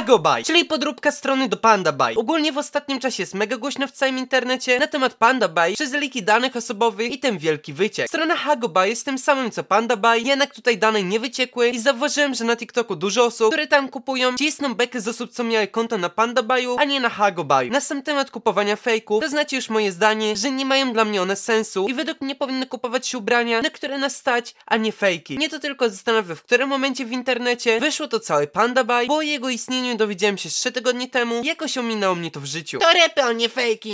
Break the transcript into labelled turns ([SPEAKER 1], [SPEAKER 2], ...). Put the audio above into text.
[SPEAKER 1] Hagobay, czyli podróbka strony do PandaBuy. Ogólnie w ostatnim czasie jest mega głośno w całym internecie na temat PandaBuy, przez liki danych osobowych i ten wielki wyciek. Strona Hagobay jest tym samym co PandaBuy, jednak tutaj dane nie wyciekły i zauważyłem, że na TikToku dużo osób, które tam kupują, cisną bekę z osób, co miały konto na PandaBuyu, a nie na Hagobayu. Na sam temat kupowania fejków, to znacie już moje zdanie, że nie mają dla mnie one sensu i według mnie powinny kupować się ubrania, na które nas stać, a nie fejki. Nie to tylko zastanawia, w którym momencie w internecie wyszło to całe PandaBuy, bo jego istnieniu dowiedziałem się 3 tygodnie temu i jakoś ominęło mnie to w życiu. To
[SPEAKER 2] repy, nie fejki!